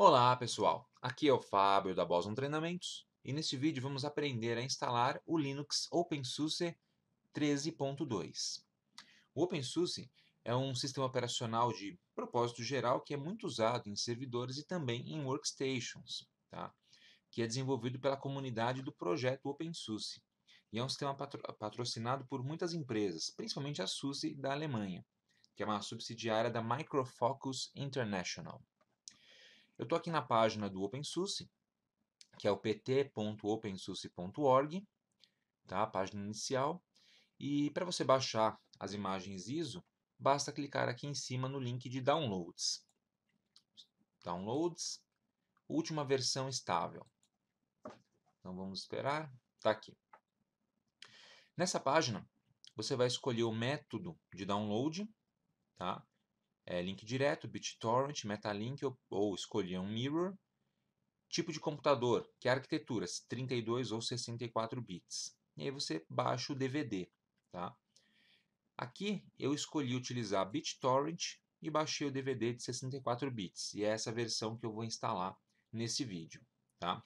Olá pessoal, aqui é o Fábio da Boson Treinamentos e neste vídeo vamos aprender a instalar o Linux OpenSUSE 13.2. O OpenSUSE é um sistema operacional de propósito geral que é muito usado em servidores e também em workstations, tá? que é desenvolvido pela comunidade do projeto OpenSUSE e é um sistema patro patrocinado por muitas empresas, principalmente a SUSE da Alemanha, que é uma subsidiária da Microfocus International. Eu estou aqui na página do OpenSUSE, que é o pt.openSUSE.org, tá? a página inicial. E para você baixar as imagens ISO, basta clicar aqui em cima no link de Downloads. Downloads, última versão estável. Então vamos esperar, está aqui. Nessa página, você vai escolher o método de download, tá? é, link direto, BitTorrent, Metalink ou, ou um mirror. Tipo de computador, que é arquiteturas, 32 ou 64 bits. E aí você baixa o DVD, tá? Aqui eu escolhi utilizar BitTorrent e baixei o DVD de 64 bits. E é essa versão que eu vou instalar nesse vídeo, tá?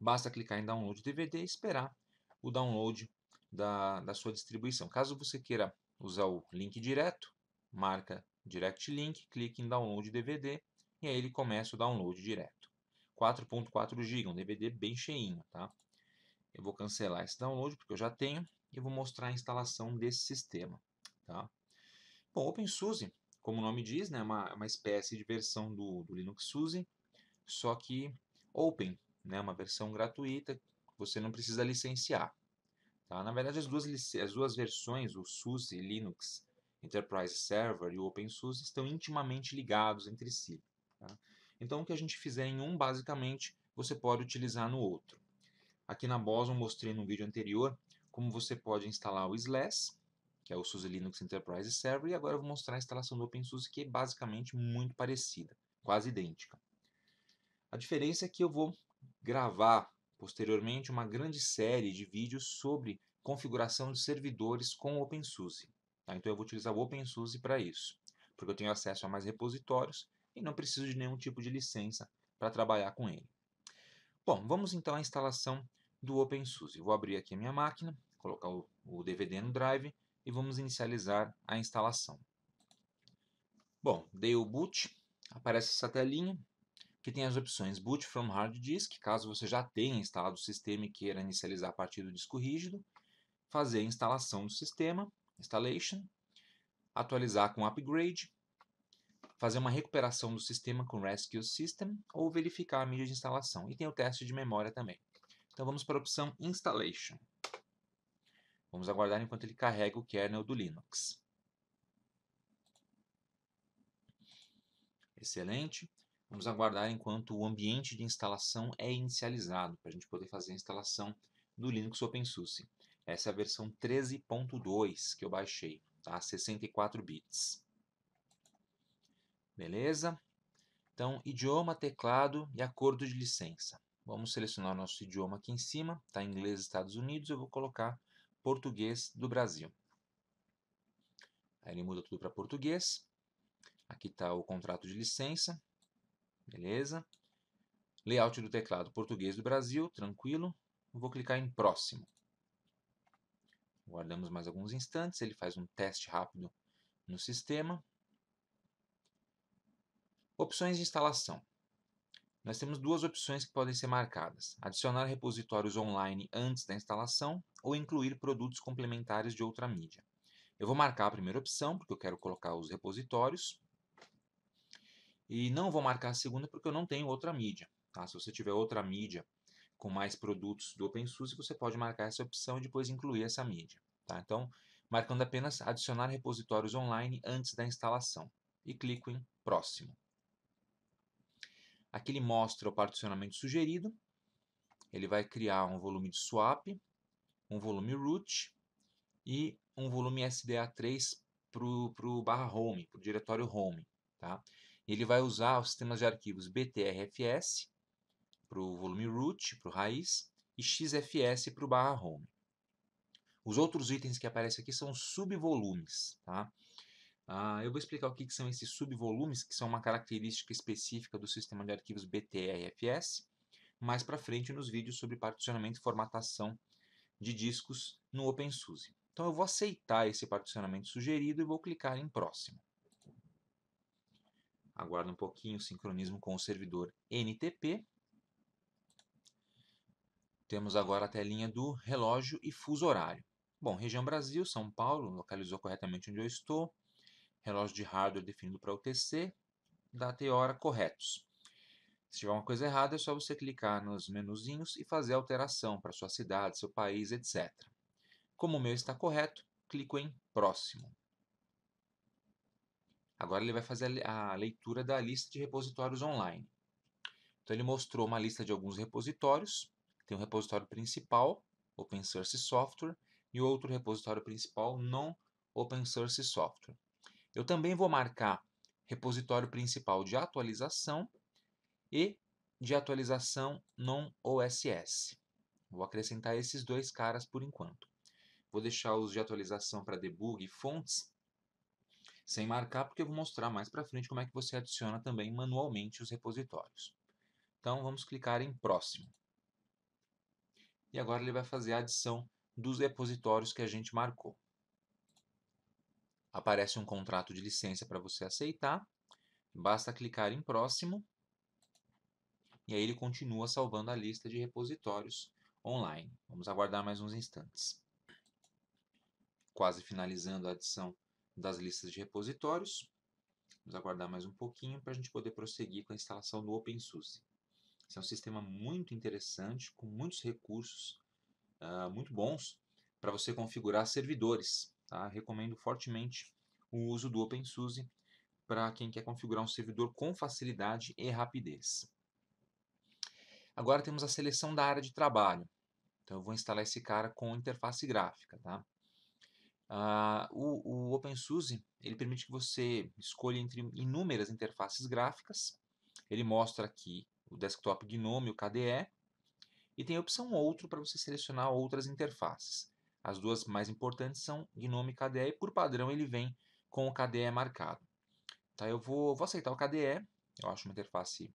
Basta clicar em Download DVD e esperar o download da, da sua distribuição. Caso você queira usar o link direto, marca Direct Link, clique em Download DVD e aí ele começa o download direto. 4.4 GB, um DVD bem cheinho, tá? Eu vou cancelar esse download porque eu já tenho e vou mostrar a instalação desse sistema, tá? Bom, OpenSUSE, como o nome diz, né, é uma, é uma espécie de versão do, do Linux SUSE, só que open, né, uma versão gratuita, você não precisa licenciar. Tá? Na verdade, as duas, as duas versões, o SUSE e Linux, Enterprise Server e o OpenSUSE estão intimamente ligados entre si. Tá? Então, o que a gente fizer em um, basicamente, você pode utilizar no outro. Aqui na Boson mostrei no vídeo anterior como você pode instalar o SLES, que é o SUSE Linux Enterprise Server, e agora eu vou mostrar a instalação do OpenSUSE, que é basicamente muito parecida, quase idêntica. A diferença é que eu vou gravar posteriormente uma grande série de vídeos sobre configuração de servidores com o OpenSUSE. Tá? Então eu vou utilizar o OpenSUSE para isso, porque eu tenho acesso a mais repositórios e não preciso de nenhum tipo de licença para trabalhar com ele. Bom, vamos então à instalação do OpenSUSE. Vou abrir aqui a minha máquina, colocar o, o DVD no drive e vamos inicializar a instalação. Bom, dei o boot, aparece essa telinha que tem as opções Boot from Hard Disk, caso você já tenha instalado o sistema e queira inicializar a partir do disco rígido, fazer a instalação do sistema, installation, atualizar com upgrade, fazer uma recuperação do sistema com rescue system ou verificar a mídia de instalação. E tem o teste de memória também. Então vamos para a opção installation. Vamos aguardar enquanto ele carrega o kernel do Linux. Excelente. Vamos aguardar enquanto o ambiente de instalação é inicializado, para a gente poder fazer a instalação do Linux OpenSUSE. Essa é a versão 13.2 que eu baixei, tá? 64 bits. Beleza? Então, idioma, teclado e acordo de licença. Vamos selecionar nosso idioma aqui em cima, tá? Inglês Estados Unidos, eu vou colocar português do Brasil. Aí ele muda tudo para português. Aqui está o contrato de licença, beleza? Layout do teclado português do Brasil, tranquilo. Vou clicar em próximo. Guardamos mais alguns instantes, ele faz um teste rápido no sistema. Opções de instalação. Nós temos duas opções que podem ser marcadas: adicionar repositórios online antes da instalação ou incluir produtos complementares de outra mídia. Eu vou marcar a primeira opção, porque eu quero colocar os repositórios. E não vou marcar a segunda, porque eu não tenho outra mídia. Tá? Se você tiver outra mídia com mais produtos do OpenSUSE, você pode marcar essa opção e depois incluir essa mídia. Tá? Então, marcando apenas adicionar repositórios online antes da instalação. E clico em próximo. Aqui ele mostra o particionamento sugerido. Ele vai criar um volume de swap, um volume root e um volume SDA3 para o barra home, para o diretório home. Tá? Ele vai usar os sistemas de arquivos BTRFS para o volume root, para o raiz, e XFS para o barra home. Os outros itens que aparecem aqui são subvolumes. Tá? Ah, eu vou explicar o que, são esses subvolumes, que são uma característica específica do sistema de arquivos BTRFS, mais para frente nos vídeos sobre particionamento e formatação de discos no OpenSUSE. Então eu vou aceitar esse particionamento sugerido e vou clicar em próximo. Aguardo um pouquinho o sincronismo com o servidor NTP temos agora a telinha do relógio e fuso horário. Bom, região Brasil, São Paulo, localizou corretamente onde eu estou. Relógio de hardware definido para UTC, data e hora corretos. Se tiver uma coisa errada, é só você clicar nos menuzinhos e fazer a alteração para sua cidade, seu país, etc. Como o meu está correto, clico em Próximo. Agora ele vai fazer a leitura da lista de repositórios online. Então ele mostrou uma lista de alguns repositórios tem um repositório principal, Open Source Software, e outro repositório principal, não Open Source Software. Eu também vou marcar repositório principal de atualização e de atualização não OSS. Vou acrescentar esses dois caras por enquanto. Vou deixar os de atualização para debug e fontes sem marcar, porque eu vou mostrar mais para frente como é que você adiciona também manualmente os repositórios. Então, vamos clicar em próximo e agora ele vai fazer a adição dos repositórios que a gente marcou. Aparece um contrato de licença para você aceitar, basta clicar em próximo e aí ele continua salvando a lista de repositórios online. Vamos aguardar mais uns instantes. Quase finalizando a adição das listas de repositórios. Vamos aguardar mais um pouquinho para a gente poder prosseguir com a instalação do OpenSUSE. Esse é um sistema muito interessante, com muitos recursos uh, muito bons para você configurar servidores. Tá? Recomendo fortemente o uso do OpenSUSE para quem quer configurar um servidor com facilidade e rapidez. Agora temos a seleção da área de trabalho. Então eu vou instalar esse cara com interface gráfica. Tá? Uh, o, o OpenSUSE ele permite que você escolha entre inúmeras interfaces gráficas. Ele mostra aqui o desktop GNOME, o KDE, e tem a opção outro para você selecionar outras interfaces. As duas mais importantes são GNOME e KDE, e por padrão ele vem com o KDE marcado. Tá, eu vou, vou aceitar o KDE, eu acho uma interface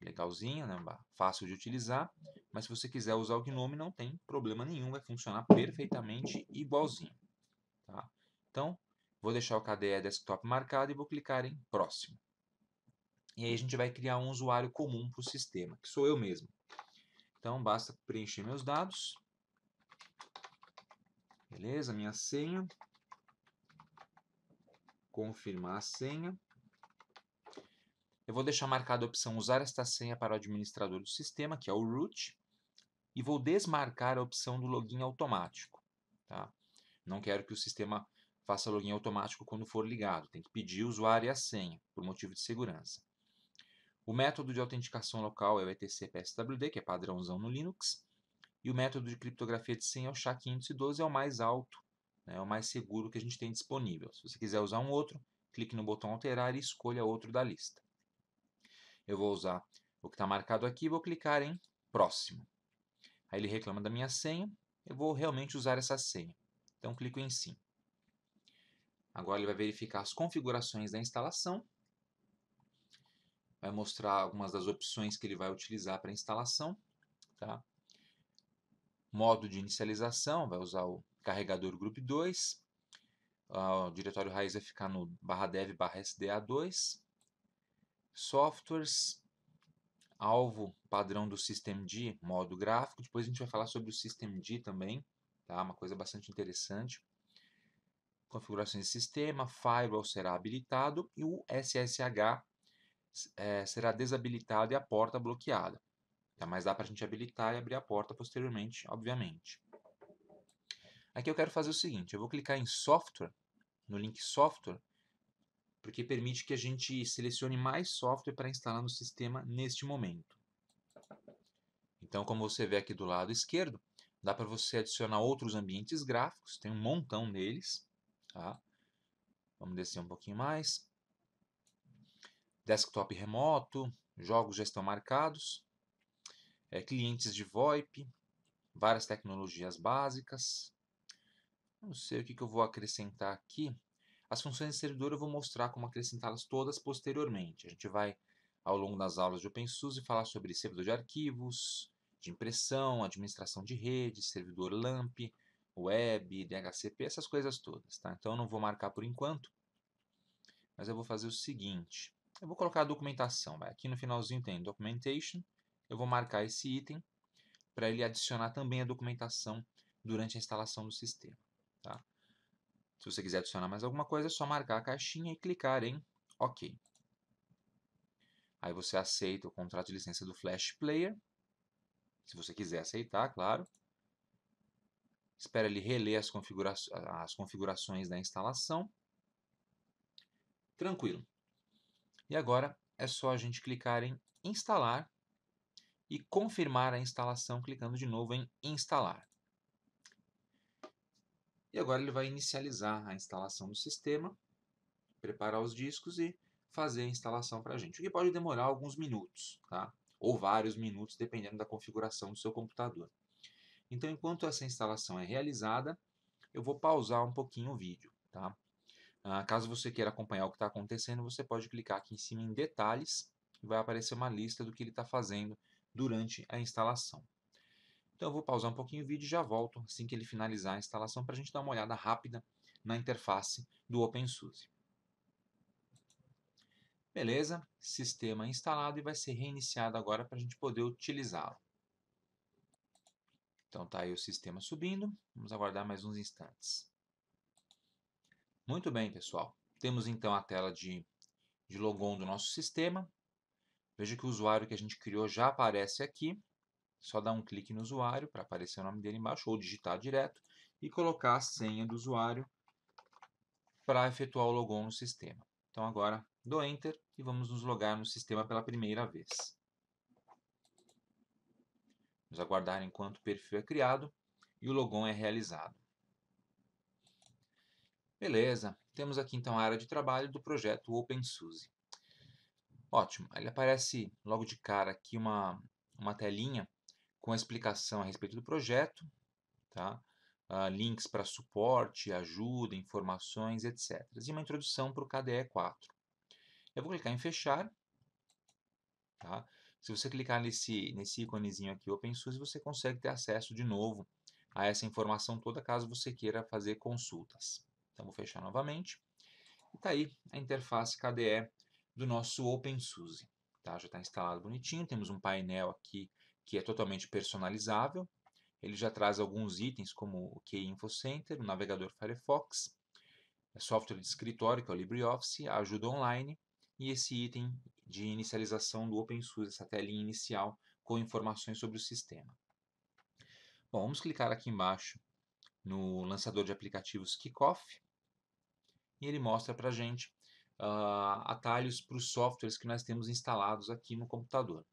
legalzinha, né? fácil de utilizar, mas se você quiser usar o GNOME não tem problema nenhum, vai funcionar perfeitamente igualzinho. Tá? Então, vou deixar o KDE Desktop marcado e vou clicar em Próximo. E aí a gente vai criar um usuário comum para o sistema, que sou eu mesmo. Então basta preencher meus dados. Beleza, minha senha. Confirmar a senha. Eu vou deixar marcada a opção usar esta senha para o administrador do sistema, que é o root, e vou desmarcar a opção do login automático. Tá? Não quero que o sistema faça login automático quando for ligado, tem que pedir o usuário e a senha, por motivo de segurança. O método de autenticação local é o ETC-PSWD, que é padrãozão no Linux, e o método de criptografia de senha é o SHA-512, é o mais alto, né, é o mais seguro que a gente tem disponível. Se você quiser usar um outro, clique no botão alterar e escolha outro da lista. Eu vou usar o que está marcado aqui e vou clicar em próximo. Aí ele reclama da minha senha, eu vou realmente usar essa senha. Então clico em sim. Agora ele vai verificar as configurações da instalação vai mostrar algumas das opções que ele vai utilizar para instalação. Tá? Modo de inicialização, vai usar o carregador Group 2. Ah, o diretório raiz vai ficar no barra dev barra sda2. Softwares, alvo padrão do systemd, modo gráfico. Depois a gente vai falar sobre o systemd também, tá? uma coisa bastante interessante configurações de sistema, firewall será habilitado e o SSH é, será desabilitado e a porta bloqueada. Tá? Mas dá para a gente habilitar e abrir a porta posteriormente, obviamente. Aqui eu quero fazer o seguinte, eu vou clicar em software, no link software, porque permite que a gente selecione mais software para instalar no sistema neste momento. Então, como você vê aqui do lado esquerdo, dá para você adicionar outros ambientes gráficos, tem um montão deles. Tá? Vamos descer um pouquinho mais desktop remoto, jogos já estão marcados, é, clientes de VoIP, várias tecnologias básicas. Não sei o que, que eu vou acrescentar aqui. As funções de servidor eu vou mostrar como acrescentá-las todas posteriormente. A gente vai, ao longo das aulas de OpenSUSE, falar sobre servidor de arquivos, de impressão, administração de rede, servidor LAMP, web, DHCP, essas coisas todas. Tá? Então eu não vou marcar por enquanto, mas eu vou fazer o seguinte. Eu vou colocar a documentação. Vai. Aqui no finalzinho tem documentation. Eu vou marcar esse item para ele adicionar também a documentação durante a instalação do sistema. Tá? Se você quiser adicionar mais alguma coisa, é só marcar a caixinha e clicar em OK. Aí você aceita o contrato de licença do Flash Player, se você quiser aceitar, claro. Espera ele reler as, configura as configurações da instalação. Tranquilo. E agora é só a gente clicar em instalar e confirmar a instalação clicando de novo em instalar. E agora ele vai inicializar a instalação do sistema, preparar os discos e fazer a instalação para a gente, o que pode demorar alguns minutos, tá? ou vários minutos, dependendo da configuração do seu computador. Então, enquanto essa instalação é realizada, eu vou pausar um pouquinho o vídeo. Tá? Ah, caso você queira acompanhar o que está acontecendo, você pode clicar aqui em cima em detalhes e vai aparecer uma lista do que ele está fazendo durante a instalação. Então eu vou pausar um pouquinho o vídeo e já volto assim que ele finalizar a instalação para a gente dar uma olhada rápida na interface do OpenSUSE. Beleza, sistema instalado e vai ser reiniciado agora para a gente poder utilizá-lo. Então tá aí o sistema subindo, vamos aguardar mais uns instantes. Muito bem, pessoal. Temos então a tela de, de logon do nosso sistema. Veja que o usuário que a gente criou já aparece aqui. Só dá um clique no usuário para aparecer o nome dele embaixo ou digitar direto e colocar a senha do usuário para efetuar o logon no sistema. Então agora dou Enter e vamos nos logar no sistema pela primeira vez. Vamos aguardar enquanto o perfil é criado e o logon é realizado. Beleza, temos aqui então a área de trabalho do projeto OpenSUSE. Ótimo, ele aparece logo de cara aqui uma, uma telinha com a explicação a respeito do projeto, tá? Uh, links para suporte, ajuda, informações, etc. E uma introdução para o KDE 4. Eu vou clicar em fechar. Tá? Se você clicar nesse, nesse íconezinho aqui, OpenSUSE, você consegue ter acesso de novo a essa informação toda caso você queira fazer consultas. Então vou fechar novamente. E tá aí a interface KDE do nosso OpenSUSE. Tá? Já está instalado bonitinho, temos um painel aqui que é totalmente personalizável. Ele já traz alguns itens como o Key Info Center, o navegador Firefox, é software de escritório, que é o LibreOffice, a ajuda online e esse item de inicialização do OpenSUSE, essa telinha inicial com informações sobre o sistema. Bom, vamos clicar aqui embaixo no lançador de aplicativos Kickoff e ele mostra para a gente uh, atalhos para os softwares que nós temos instalados aqui no computador.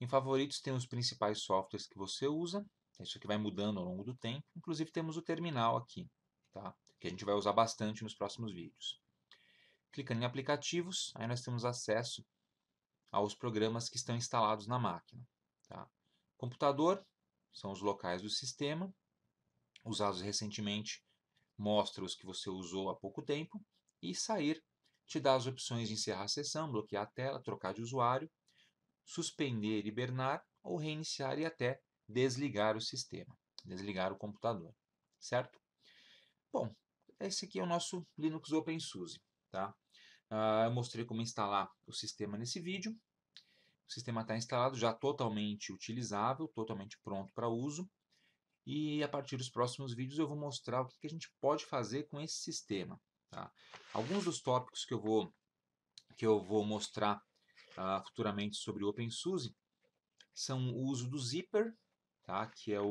Em favoritos tem os principais softwares que você usa, isso aqui vai mudando ao longo do tempo, inclusive temos o terminal aqui, tá? que a gente vai usar bastante nos próximos vídeos. Clicando em aplicativos, aí nós temos acesso aos programas que estão instalados na máquina. Tá? Computador, são os locais do sistema, usados recentemente mostra os que você usou há pouco tempo e sair te dá as opções de encerrar a sessão, bloquear a tela, trocar de usuário, suspender, hibernar ou reiniciar e até desligar o sistema, desligar o computador, certo? Bom, esse aqui é o nosso Linux OpenSUSE, tá? Ah, eu mostrei como instalar o sistema nesse vídeo. O sistema está instalado, já totalmente utilizável, totalmente pronto para uso. E a partir dos próximos vídeos eu vou mostrar o que, a gente pode fazer com esse sistema. Tá? Alguns dos tópicos que eu vou, que eu vou mostrar uh, futuramente sobre o OpenSUSE são o uso do Zipper, tá? que é o,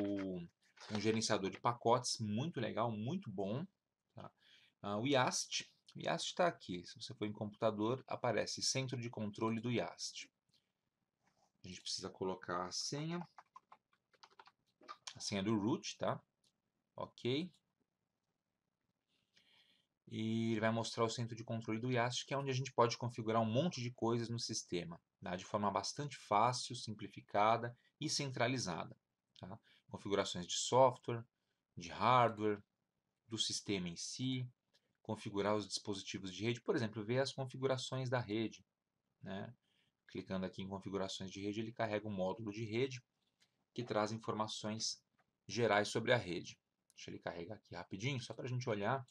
um gerenciador de pacotes muito legal, muito bom. Tá? Uh, o IAST, o IAST está aqui. Se você for em computador, aparece Centro de Controle do IAST. A gente precisa colocar a senha a senha do root, tá? Ok. E ele vai mostrar o centro de controle do IAST, que é onde a gente pode configurar um monte de coisas no sistema, tá? de forma bastante fácil, simplificada e centralizada. Tá? Configurações de software, de hardware, do sistema em si, configurar os dispositivos de rede, por exemplo, ver as configurações da rede. Né? Clicando aqui em configurações de rede, ele carrega um módulo de rede que traz informações gerais sobre a rede. Deixa ele carregar aqui rapidinho, só para a gente olhar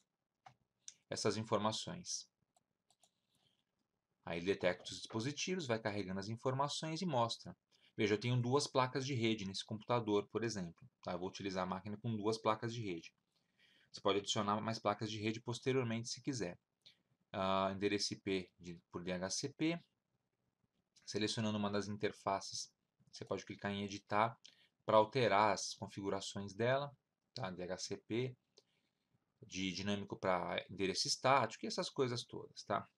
essas informações. Aí ele detecta os dispositivos, vai carregando as informações e mostra. Veja, eu tenho duas placas de rede nesse computador, por exemplo. Tá? Eu vou utilizar a máquina com duas placas de rede. Você pode adicionar mais placas de rede posteriormente se quiser. Uh, endereço IP de, por DHCP. Selecionando uma das interfaces, você pode clicar em editar para alterar as configurações dela, tá? DHCP, de dinâmico para endereço estático e essas coisas todas, tá?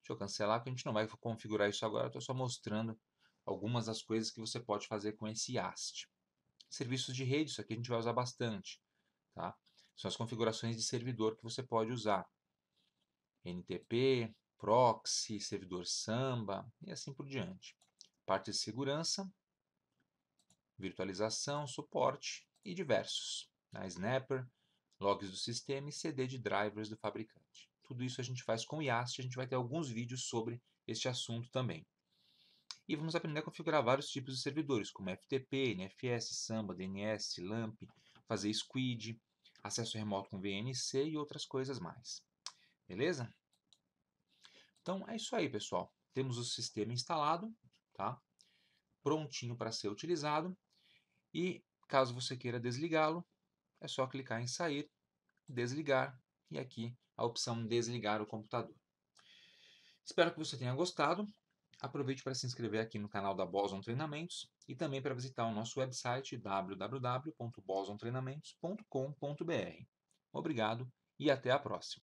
Deixa eu cancelar que a gente não vai configurar isso agora, estou só mostrando algumas das coisas que você pode fazer com esse AST. Serviços de rede, isso aqui a gente vai usar bastante, tá? São as configurações de servidor que você pode usar. NTP, proxy, servidor Samba e assim por diante. Parte de segurança, virtualização, suporte e diversos, né? snapper, logs do sistema e CD de drivers do fabricante. Tudo isso a gente faz com o IAST, a gente vai ter alguns vídeos sobre este assunto também. E vamos aprender a configurar vários tipos de servidores, como FTP, NFS, Samba, DNS, LAMP, fazer SQUID, acesso remoto com VNC e outras coisas mais. Beleza? Então é isso aí, pessoal. Temos o sistema instalado, tá? prontinho para ser utilizado. E caso você queira desligá-lo, é só clicar em sair, desligar e aqui a opção desligar o computador. Espero que você tenha gostado. Aproveite para se inscrever aqui no canal da Boson Treinamentos e também para visitar o nosso website www.bosontreinamentos.com.br. Obrigado e até a próxima.